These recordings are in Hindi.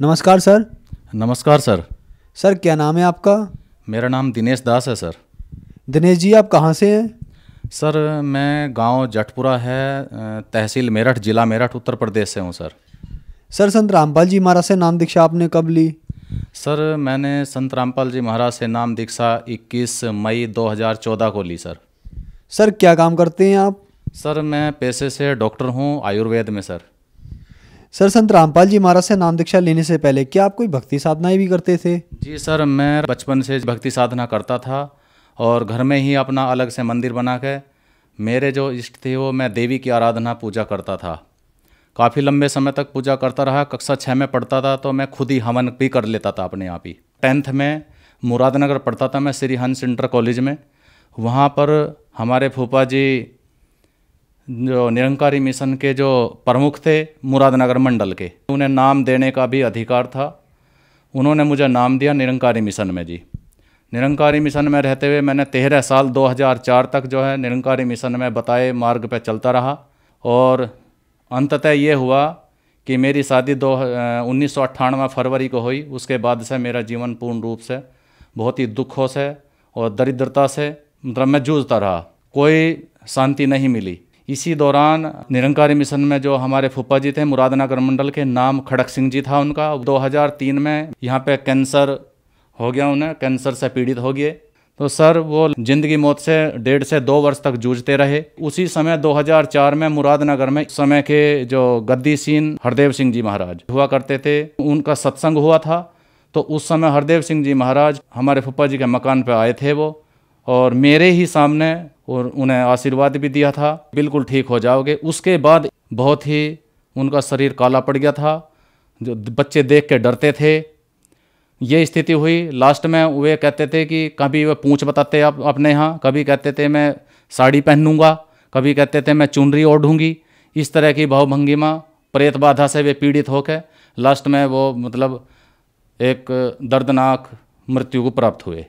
नमस्कार सर नमस्कार सर सर क्या नाम है आपका मेरा नाम दिनेश दास है सर दिनेश जी आप कहाँ से हैं सर मैं गांव जटपुरा है तहसील मेरठ ज़िला मेरठ उत्तर प्रदेश से हूँ सर सर संत रामपाल जी महाराज से नाम दीक्षा आपने कब ली सर मैंने संत रामपाल जी महाराज से नाम दीक्षा 21 मई 2014 को ली सर सर क्या काम करते हैं आप सर मैं पेशे से डॉक्टर हूँ आयुर्वेद में सर सर संत रामपाल जी महाराज से नाम दीक्षा लेने से पहले क्या आप कोई भक्ति साधनाएं भी करते थे जी सर मैं बचपन से भक्ति साधना करता था और घर में ही अपना अलग से मंदिर बना के मेरे जो इष्ट थे वो मैं देवी की आराधना पूजा करता था काफ़ी लंबे समय तक पूजा करता रहा कक्षा छः में पढ़ता था तो मैं खुद ही हवन भी कर लेता था अपने आप ही टेंथ में मुरादनगर पढ़ता था मैं श्री हंस इंटर कॉलेज में वहाँ पर हमारे फूफा जी जो निरंकारी मिशन के जो प्रमुख थे मुरादनगर मंडल के उन्हें नाम देने का भी अधिकार था उन्होंने मुझे नाम दिया निरंकारी मिशन में जी निरंकारी मिशन में रहते हुए मैंने तेरह साल 2004 तक जो है निरंकारी मिशन में बताए मार्ग पर चलता रहा और अंततः ये हुआ कि मेरी शादी दो उन्नीस फरवरी को हुई उसके बाद से मेरा जीवन पूर्ण रूप से बहुत ही दुखों से और दरिद्रता से मतलब मैं जूझता रहा कोई शांति नहीं मिली इसी दौरान निरंकारी मिशन में जो हमारे फूफा जी थे मुरादनगर मंडल के नाम खड़क सिंह जी था उनका 2003 में यहाँ पे कैंसर हो गया उन्हें कैंसर से पीड़ित हो गए तो सर वो जिंदगी मौत से डेढ़ से दो वर्ष तक जूझते रहे उसी समय 2004 में मुरादनगर में समय के जो गद्दी सीन हरदेव सिंह जी महाराज हुआ करते थे उनका सत्संग हुआ था तो उस समय हरदेव सिंह जी महाराज हमारे फुप्पा जी के मकान पर आए थे वो और मेरे ही सामने और उन्हें आशीर्वाद भी दिया था बिल्कुल ठीक हो जाओगे उसके बाद बहुत ही उनका शरीर काला पड़ गया था जो बच्चे देख के डरते थे ये स्थिति हुई लास्ट में वे कहते थे कि कभी वे पूँछ बताते आप अपने यहाँ कभी कहते थे मैं साड़ी पहनूंगा कभी कहते थे मैं चुनरी ओढ़ूंगी इस तरह की भावभंगिमा प्रेत बाधा से वे पीड़ित होकर लास्ट में वो मतलब एक दर्दनाक मृत्यु को प्राप्त हुए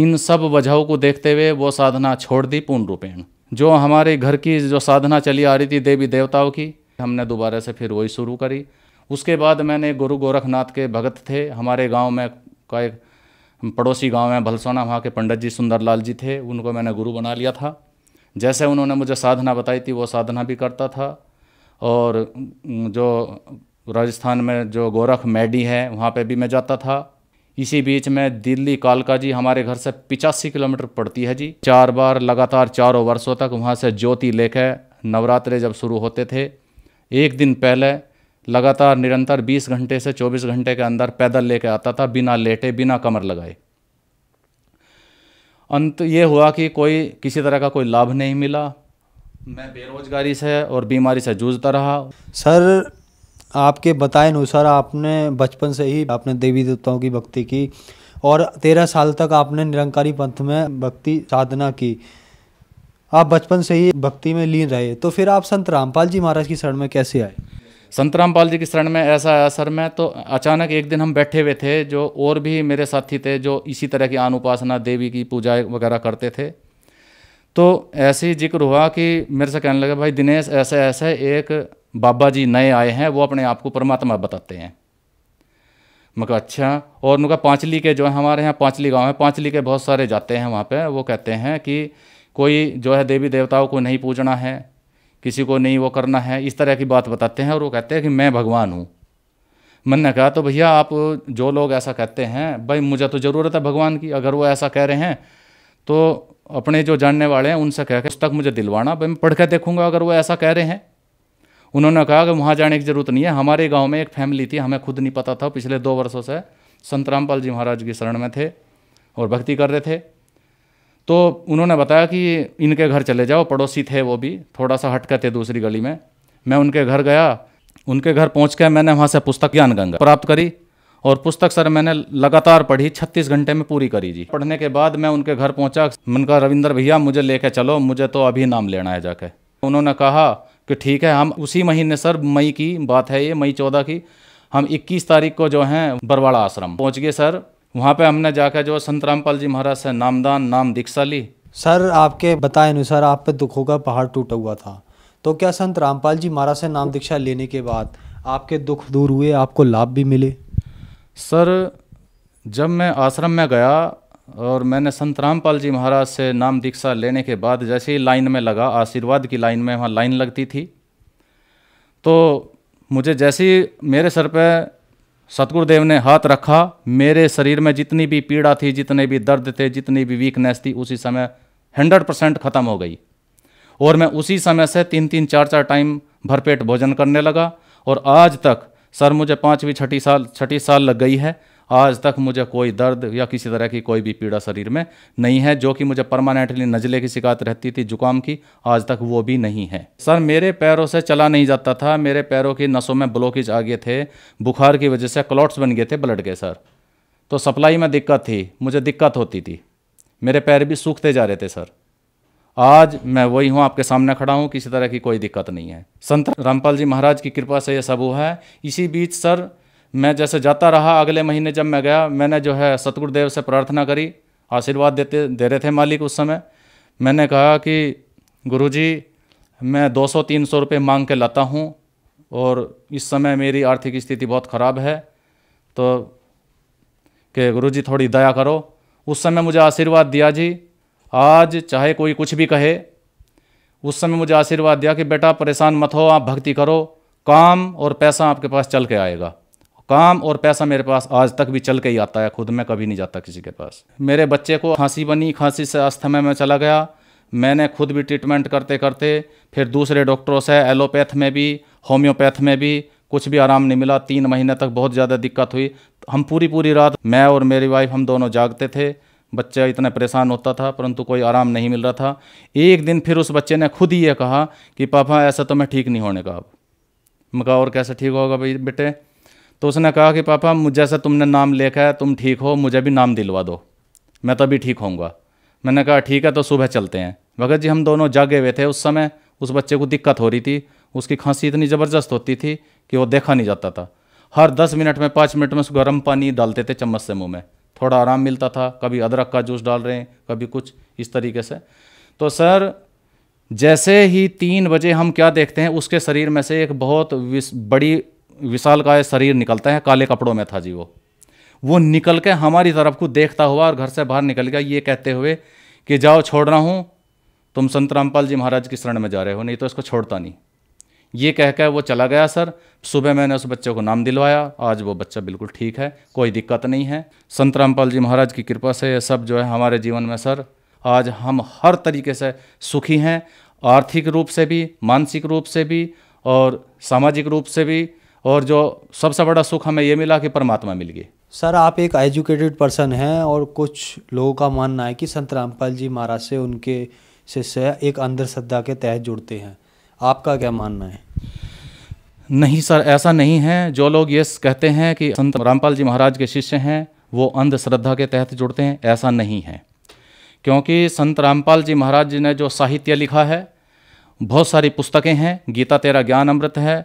इन सब वजहों को देखते हुए वो साधना छोड़ दी पूर्ण रूपेण जो हमारे घर की जो साधना चली आ रही थी देवी देवताओं की हमने दोबारा से फिर वही शुरू करी उसके बाद मैंने गुरु गोरखनाथ के भगत थे हमारे गांव में का एक पड़ोसी गांव है भलसोना वहाँ के पंडित जी सुंदरलाल जी थे उनको मैंने गुरु बना लिया था जैसे उन्होंने मुझे साधना बताई थी वो साधना भी करता था और जो राजस्थान में जो गोरख मैडी है वहाँ पे भी मैं जाता था इसी बीच में दिल्ली कालका जी हमारे घर से पिचासी किलोमीटर पड़ती है जी चार बार लगातार चारों वर्षों तक वहाँ से ज्योति लेकर नवरात्रे जब शुरू होते थे एक दिन पहले लगातार निरंतर 20 घंटे से 24 घंटे के अंदर पैदल लेके आता था बिना लेटे बिना कमर लगाए अंत ये हुआ कि कोई किसी तरह का कोई लाभ नहीं मिला मैं बेरोजगारी से और बीमारी से जूझता रहा सर आपके बताए अनुसार आपने बचपन से ही आपने देवी देवताओं की भक्ति की और तेरह साल तक आपने निरंकारी पंथ में भक्ति साधना की आप बचपन से ही भक्ति में लीन रहे तो फिर आप संत रामपाल जी महाराज की शरण में कैसे आए संत रामपाल जी की शरण में ऐसा आया सर मैं तो अचानक एक दिन हम बैठे हुए थे जो और भी मेरे साथी थे जो इसी तरह की आन उपासना देवी की पूजा वगैरह करते थे तो ऐसे ही जिक्र हुआ कि मेरे से कहने लगा भाई दिनेश ऐसे ऐसे एक बाबा जी नए आए हैं वो अपने आप को परमात्मा बताते हैं मैं कहा अच्छा और उनका पांचली के जो है हमारे यहाँ पांचली गांव है पांचली के बहुत सारे जाते हैं वहाँ पे वो कहते हैं कि कोई जो है देवी देवताओं को नहीं पूजना है किसी को नहीं वो करना है इस तरह की बात बताते हैं और वो कहते हैं कि मैं भगवान हूँ मैंने कहा तो भैया आप जो लोग ऐसा कहते हैं भाई मुझे तो ज़रूरत है भगवान की अगर वो ऐसा कह रहे हैं तो अपने जो जानने वाले हैं उनसे कह के उस तक मुझे दिलवाना भाई मैं पढ़ के देखूँगा अगर वो ऐसा कह रहे हैं उन्होंने कहा कि वहाँ जाने की ज़रूरत नहीं है हमारे गाँव में एक फैमिली थी हमें खुद नहीं पता था पिछले दो वर्षों से संत रामपाल जी महाराज की शरण में थे और भक्ति कर रहे थे तो उन्होंने बताया कि इनके घर चले जाओ पड़ोसी थे वो भी थोड़ा सा हटके थे दूसरी गली में मैं उनके घर गया उनके घर पहुँच के मैंने वहाँ से पुस्तक ज्ञान गंगा प्राप्त करी और पुस्तक सर मैंने लगातार पढ़ी छत्तीस घंटे में पूरी करी जी पढ़ने के बाद मैं उनके घर पहुँचा मन का रविंद्र भैया मुझे लेके चलो मुझे तो अभी नाम लेना है जाके उन्होंने कहा कि ठीक है हम उसी महीने सर मई की बात है ये मई चौदह की हम 21 तारीख को जो हैं बरवाड़ा आश्रम पहुंच गए सर वहाँ पे हमने जाकर जो संत रामपाल जी महाराज से नामदान नाम दीक्षा ली सर आपके बताए अनुसार आप पे दुखों का पहाड़ टूटा हुआ था तो क्या संत रामपाल जी महाराज से नाम दीक्षा लेने के बाद आपके दुख दूर हुए आपको लाभ भी मिले सर जब मैं आश्रम में गया और मैंने संत रामपाल जी महाराज से नाम दीक्षा लेने के बाद जैसे ही लाइन में लगा आशीर्वाद की लाइन में वहाँ लाइन लगती थी तो मुझे जैसे ही मेरे सर पे सतगुरुदेव ने हाथ रखा मेरे शरीर में जितनी भी पीड़ा थी जितने भी दर्द थे जितनी भी वीकनेस थी उसी समय हंड्रेड परसेंट ख़त्म हो गई और मैं उसी समय से तीन तीन चार चार टाइम भरपेट भोजन करने लगा और आज तक सर मुझे पाँचवीं छठी साल छठी साल लग गई है आज तक मुझे कोई दर्द या किसी तरह की कोई भी पीड़ा शरीर में नहीं है जो कि मुझे परमानेंटली नज़ले की शिकायत रहती थी जुकाम की आज तक वो भी नहीं है सर मेरे पैरों से चला नहीं जाता था मेरे पैरों की नसों में ब्लॉकेज आ गए थे बुखार की वजह से क्लॉट्स बन गए थे ब्लड के सर तो सप्लाई में दिक्कत थी मुझे दिक्कत होती थी मेरे पैर भी सूखते जा रहे थे सर आज मैं वही हूँ आपके सामने खड़ा हूँ किसी तरह की कोई दिक्कत नहीं है संत रामपाल जी महाराज की कृपा से यह सब हुआ है इसी बीच सर मैं जैसे जाता रहा अगले महीने जब मैं गया मैंने जो है सतगुरुदेव से प्रार्थना करी आशीर्वाद देते दे रहे थे मालिक उस समय मैंने कहा कि जी मैं 200-300 रुपए मांग के लाता हूँ और इस समय मेरी आर्थिक स्थिति बहुत ख़राब है तो कि जी थोड़ी दया करो उस समय मुझे आशीर्वाद दिया जी आज चाहे कोई कुछ भी कहे उस समय मुझे आशीर्वाद दिया कि बेटा परेशान मत हो आप भक्ति करो काम और पैसा आपके पास चल के आएगा काम और पैसा मेरे पास आज तक भी चल के ही आता है खुद मैं कभी नहीं जाता किसी के पास मेरे बच्चे को खांसी बनी खांसी से अस्थमे में चला गया मैंने खुद भी ट्रीटमेंट करते करते फिर दूसरे डॉक्टरों से एलोपैथ में भी होम्योपैथ में भी कुछ भी आराम नहीं मिला तीन महीने तक बहुत ज़्यादा दिक्कत हुई हम पूरी पूरी रात मैं और मेरी वाइफ हम दोनों जागते थे बच्चा इतना परेशान होता था परंतु कोई आराम नहीं मिल रहा था एक दिन फिर उस बच्चे ने खुद ही ये कहा कि पापा ऐसा तो मैं ठीक नहीं होने का अब मैं कहा और कैसे ठीक होगा भाई बेटे तो उसने कहा कि पापा मुझ जैसा तुमने नाम लिखा है तुम ठीक हो मुझे भी नाम दिलवा दो मैं तभी ठीक होऊंगा मैंने कहा ठीक है तो सुबह चलते हैं भगत जी हम दोनों जागे हुए थे उस समय उस बच्चे को दिक्कत हो रही थी उसकी खांसी इतनी ज़बरदस्त होती थी कि वो देखा नहीं जाता था हर दस मिनट में पाँच मिनट में गर्म पानी डालते थे चम्मच से मुँह में थोड़ा आराम मिलता था कभी अदरक का जूस डाल रहे हैं कभी कुछ इस तरीके से तो सर जैसे ही तीन बजे हम क्या देखते हैं उसके शरीर में से एक बहुत बड़ी विशाल का शरीर निकलता है काले कपड़ों में था जी वो वो निकल के हमारी तरफ को देखता हुआ और घर से बाहर निकल गया ये कहते हुए कि जाओ छोड़ रहा हूँ तुम संत रामपाल जी महाराज की शरण में जा रहे हो नहीं तो इसको छोड़ता नहीं ये कह के वो चला गया सर सुबह मैंने उस बच्चे को नाम दिलवाया आज वो बच्चा बिल्कुल ठीक है कोई दिक्कत नहीं है संत रामपाल जी महाराज की कृपा से ये सब जो है हमारे जीवन में सर आज हम हर तरीके से सुखी हैं आर्थिक रूप से भी मानसिक रूप से भी और सामाजिक रूप से भी और जो सबसे बड़ा सुख हमें ये मिला कि परमात्मा मिल गई सर आप एक एजुकेटेड पर्सन हैं और कुछ लोगों का मानना है कि संत रामपाल जी महाराज से उनके शिष्य एक अंदर श्रद्धा के तहत जुड़ते हैं आपका क्या मानना है नहीं सर ऐसा नहीं है जो लोग ये कहते हैं कि संत रामपाल जी महाराज के शिष्य हैं वो अंधश्रद्धा के तहत जुड़ते हैं ऐसा नहीं है क्योंकि संत रामपाल जी महाराज जी ने जो साहित्य लिखा है बहुत सारी पुस्तकें हैं गीता तेरा ज्ञान अमृत है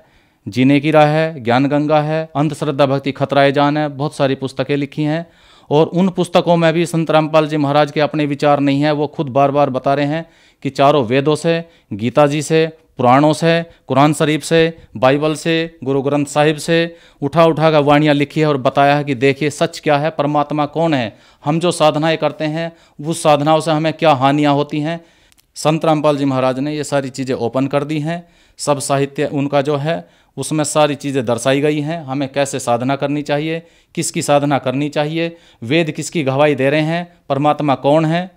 जीने की राह है ज्ञान गंगा है अंधश्रद्धा भक्ति खतराए जान है बहुत सारी पुस्तकें लिखी हैं और उन पुस्तकों में भी संत रामपाल जी महाराज के अपने विचार नहीं हैं वो खुद बार बार बता रहे हैं कि चारों वेदों से गीता जी से पुराणों से कुरान शरीफ से बाइबल से गुरु ग्रंथ साहिब से उठा उठा कर वाणियाँ लिखी है और बताया है कि देखिए सच क्या है परमात्मा कौन है हम जो साधनाएँ करते हैं उस साधनाओं से हमें क्या हानियाँ होती हैं संत रामपाल जी महाराज ने ये सारी चीज़ें ओपन कर दी हैं सब साहित्य उनका जो है उसमें सारी चीज़ें दर्शाई गई हैं हमें कैसे साधना करनी चाहिए किसकी साधना करनी चाहिए वेद किसकी गवाही दे रहे हैं परमात्मा कौन है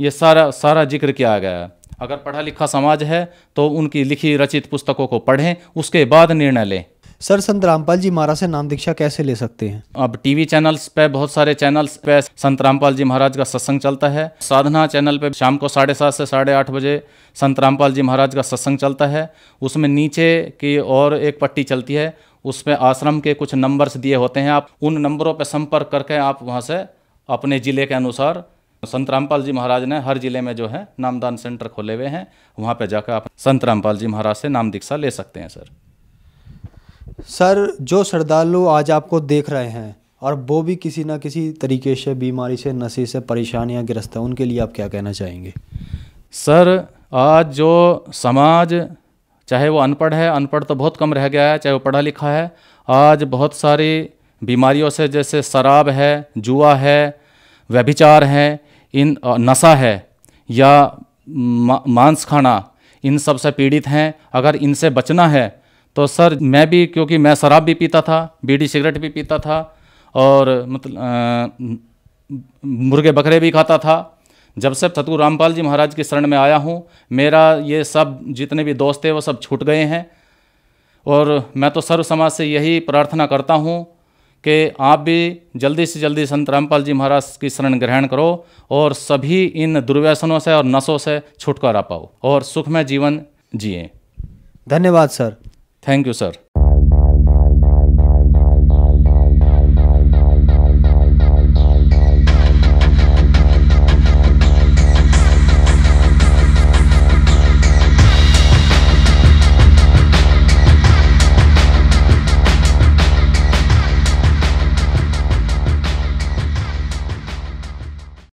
ये सारा सारा जिक्र किया गया है अगर पढ़ा लिखा समाज है तो उनकी लिखी रचित पुस्तकों को पढ़ें उसके बाद निर्णय लें सर संत रामपाल जी महाराज से नाम दीक्षा कैसे ले सकते हैं अब टीवी चैनल्स पे बहुत सारे चैनल्स पे संत रामपाल जी महाराज का सत्संग चलता है साधना चैनल पे शाम को साढ़े सात से साढ़े आठ बजे संत रामपाल जी महाराज का सत्संग चलता है उसमें नीचे की और एक पट्टी चलती है उसमें आश्रम के कुछ नंबर्स दिए होते हैं आप उन नंबरों पर संपर्क करके आप वहाँ से अपने ज़िले के अनुसार संत रामपाल जी महाराज ने हर जिले में जो है नामदान सेंटर खोले हुए हैं वहाँ पे जाकर आप संत रामपाल जी महाराज से नाम दीक्षा ले सकते हैं सर सर जो श्रद्धालु आज आपको देख रहे हैं और वो भी किसी ना किसी तरीके से बीमारी से नशे से परेशानियाँ ग्रस्त हैं उनके लिए आप क्या कहना चाहेंगे सर आज जो समाज चाहे वो अनपढ़ है अनपढ़ तो बहुत कम रह गया है चाहे वो पढ़ा लिखा है आज बहुत सारी बीमारियों से जैसे शराब है जुआ है व्यभिचार है इन नशा है या मांस खाना इन सब से पीड़ित हैं अगर इनसे बचना है तो सर मैं भी क्योंकि मैं शराब भी पीता था बीड़ी सिगरेट भी पीता था और मतलब मुर्गे बकरे भी खाता था जब से सतगुरु रामपाल जी महाराज की शरण में आया हूँ मेरा ये सब जितने भी दोस्त थे वो सब छूट गए हैं और मैं तो सर्व समाज से यही प्रार्थना करता हूँ कि आप भी जल्दी से जल्दी संत रामपाल जी महाराज की शरण ग्रहण करो और सभी इन दुर्व्यसनों से और नशों से छुटकारा पाओ और सुखमय जीवन जिए धन्यवाद सर Thank you, sir.